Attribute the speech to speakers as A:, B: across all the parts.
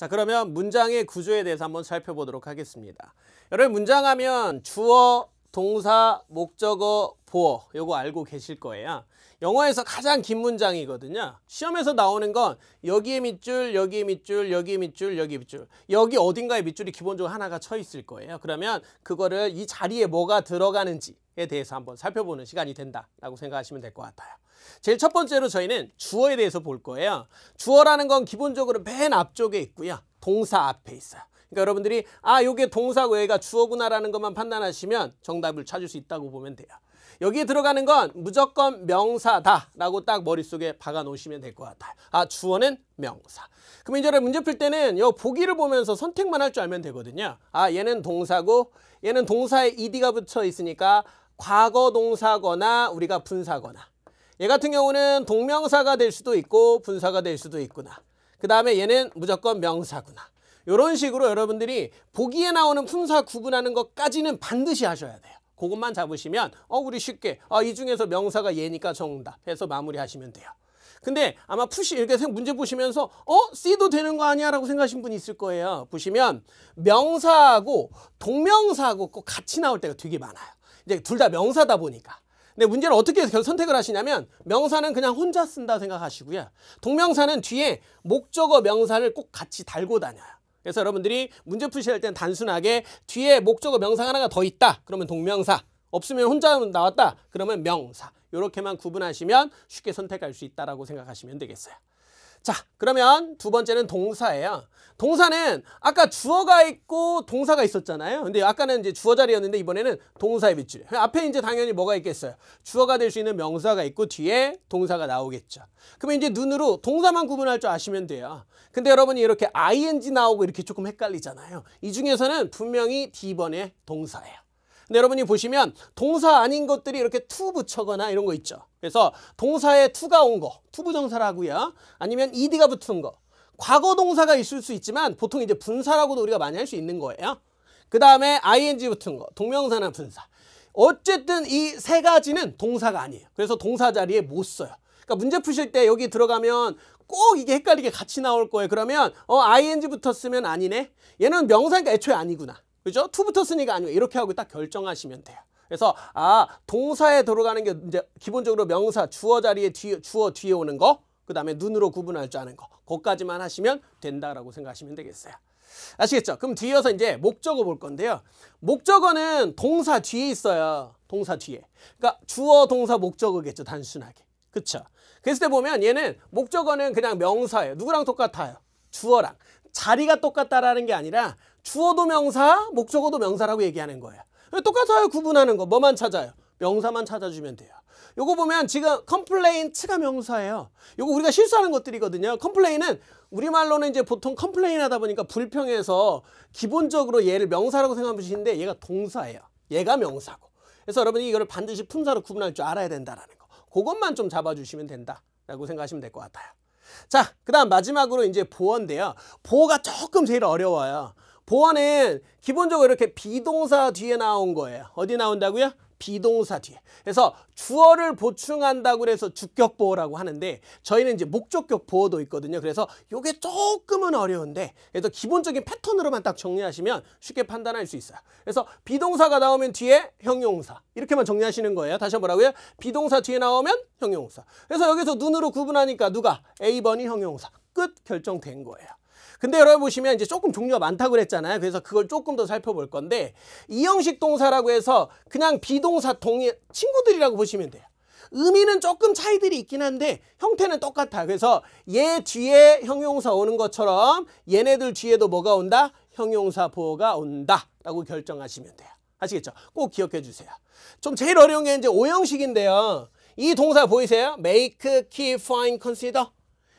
A: 자 그러면 문장의 구조에 대해서 한번 살펴보도록 하겠습니다. 여러분 문장하면 주어, 동사, 목적어, 보어 요거 알고 계실 거예요. 영어에서 가장 긴 문장이거든요. 시험에서 나오는 건 여기에 밑줄, 여기에 밑줄, 여기에 밑줄, 여기에 밑줄 여기 어딘가에 밑줄이 기본적으로 하나가 쳐 있을 거예요. 그러면 그거를 이 자리에 뭐가 들어가는지에 대해서 한번 살펴보는 시간이 된다라고 생각하시면 될 것 같아요. 제일 첫 번째로 저희는 주어에 대해서 볼 거예요. 주어라는 건 기본적으로 맨 앞쪽에 있고요. 동사 앞에 있어요. 그러니까 여러분들이 아 요게 동사 외가 주어구나라는 것만 판단하시면 정답을 찾을 수 있다고 보면 돼요. 여기에 들어가는 건 무조건 명사다라고 딱 머릿속에 박아 놓으시면 될 것 같아요. 아 주어는 명사. 그럼 이제 문제 풀 때는 요 보기를 보면서 선택만 할 줄 알면 되거든요. 아 얘는 동사고 얘는 동사에 ed가 붙어 있으니까 과거 동사거나 우리가 분사거나 얘 같은 경우는 동명사가 될 수도 있고 분사가 될 수도 있구나. 그 다음에 얘는 무조건 명사구나. 이런 식으로 여러분들이 보기에 나오는 품사 구분하는 것까지는 반드시 하셔야 돼요. 그것만 잡으시면 어 우리 쉽게 아, 이 중에서 명사가 얘니까 정답 해서 마무리하시면 돼요. 근데 아마 푸시 이렇게 문제 보시면서 어? C도 되는 거 아니야? 라고 생각하신 분이 있을 거예요. 보시면 명사하고 동명사하고 꼭 같이 나올 때가 되게 많아요. 이제 둘 다 명사다 보니까. 근데 문제를 어떻게 선택을 하시냐면 명사는 그냥 혼자 쓴다 생각하시고요. 동명사는 뒤에 목적어 명사를 꼭 같이 달고 다녀요. 그래서 여러분들이 문제 푸시할 땐 단순하게 뒤에 목적어 명사 하나가 더 있다. 그러면 동명사. 없으면 혼자 나왔다. 그러면 명사. 이렇게만 구분하시면 쉽게 선택할 수 있다라고 생각하시면 되겠어요. 자 그러면 두 번째는 동사예요. 동사는 아까 주어가 있고 동사가 있었잖아요. 근데 아까는 이제 주어 자리였는데 이번에는 동사의 밑줄. 앞에 이제 당연히 뭐가 있겠어요. 주어가 될 수 있는 명사가 있고 뒤에 동사가 나오겠죠. 그러면 이제 눈으로 동사만 구분할 줄 아시면 돼요. 근데 여러분이 이렇게 ing 나오고 이렇게 조금 헷갈리잖아요. 이 중에서는 분명히 D번의 동사예요. 근데 여러분이 보시면 동사 아닌 것들이 이렇게 투 붙여거나 이런 거 있죠. 그래서 동사에 투가 온 거, 투부정사라고요. 아니면 ed가 붙은 거. 과거 동사가 있을 수 있지만 보통 이제 분사라고도 우리가 많이 할 수 있는 거예요. 그 다음에 ing 붙은 거, 동명사나 분사. 어쨌든 이 세 가지는 동사가 아니에요. 그래서 동사 자리에 못 써요. 그러니까 문제 푸실 때 여기 들어가면 꼭 이게 헷갈리게 같이 나올 거예요. 그러면 어 ing 붙었으면 아니네. 얘는 명사니까 애초에 아니구나. 그죠? 투부터 었으니까아니고 이렇게 하고 딱 결정하시면 돼요. 그래서 아 동사에 들어가는 게 이제 기본적으로 명사 주어 자리에 뒤, 에 주어 뒤에 오는 거그 다음에 눈으로 구분할 줄 아는 거 그것까지만 하시면 된다라고 생각하시면 되겠어요. 아시겠죠? 그럼 뒤에서 이제 목적어 볼 건데요. 목적어는 동사 뒤에 있어요. 동사 뒤에. 그러니까 주어 동사 목적어겠죠. 단순하게. 그쵸? 그랬을 때 보면 얘는 목적어는 그냥 명사예요. 누구랑 똑같아요? 주어랑. 자리가 똑같다라는 게 아니라 주어도 명사, 목적어도 명사라고 얘기하는 거예요. 똑같아요. 구분하는 거. 뭐만 찾아요? 명사만 찾아주면 돼요. 요거 보면 지금 컴플레인츠가 명사예요. 요거 우리가 실수하는 것들이거든요. 컴플레인은 우리말로는 이제 보통 컴플레인 하다 보니까 불평해서 기본적으로 얘를 명사라고 생각하시는데 얘가 동사예요. 얘가 명사고. 그래서 여러분이 이거를 반드시 품사로 구분할 줄 알아야 된다라는 거. 그것만 좀 잡아주시면 된다라고 생각하시면 될 것 같아요. 자, 그 다음 마지막으로 이제 보어인데요. 보어가 조금 제일 어려워요. 보어는 기본적으로 이렇게 비동사 뒤에 나온 거예요. 어디 나온다고요? 비동사 뒤에. 그래서 주어를 보충한다고 해서 주격 보어라고 하는데 저희는 이제 목적격 보어도 있거든요. 그래서 이게 조금은 어려운데 그래서 기본적인 패턴으로만 딱 정리하시면 쉽게 판단할 수 있어요. 그래서 비동사가 나오면 뒤에 형용사 이렇게만 정리하시는 거예요. 다시 한번 뭐고요 비동사 뒤에 나오면 형용사. 그래서 여기서 눈으로 구분하니까 누가 A번이 형용사. 끝 결정된 거예요. 근데 여러분 보시면 이제 조금 종류가 많다고 그랬잖아요. 그래서 그걸 조금 더 살펴볼 건데 이형식 동사라고 해서 그냥 비동사 동의 친구들이라고 보시면 돼요. 의미는 조금 차이들이 있긴 한데 형태는 똑같아. 그래서 얘 뒤에 형용사 오는 것처럼 얘네들 뒤에도 뭐가 온다? 형용사 보호가 온다. 라고 결정하시면 돼요. 아시겠죠? 꼭 기억해 주세요. 좀 제일 어려운 게 이제 오형식인데요. 이 동사 보이세요? make, keep, find, consider.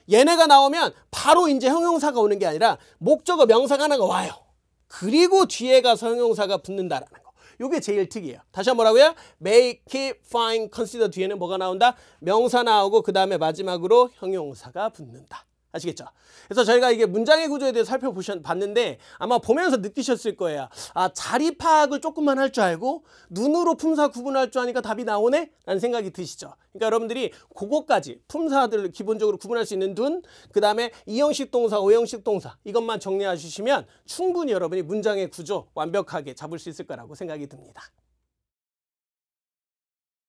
A: 얘네가 나오면 바로 이제 형용사가 오는 게 아니라 목적어 명사가 하나가 와요. 그리고 뒤에 가서 형용사가 붙는다라는 거. 요게 제일 특이해요. 다시 한 번 뭐라고요? make, it f i n e consider 뒤에는 뭐가 나온다? 명사 나오고 그 다음에 마지막으로 형용사가 붙는다. 아시겠죠? 그래서 저희가 이게 문장의 구조에 대해 살펴봤는데 보 아마 보면서 느끼셨을 거예요. 아 자리 파악을 조금만 할 줄 알고 눈으로 품사 구분할 줄 아니까 답이 나오네? 라는 생각이 드시죠? 그러니까 여러분들이 그거까지 품사들을 기본적으로 구분할 수 있는 눈, 그 다음에 이형식 동사, 오형식 동사 이것만 정리해 주시면 충분히 여러분이 문장의 구조 완벽하게 잡을 수 있을 거라고 생각이 듭니다.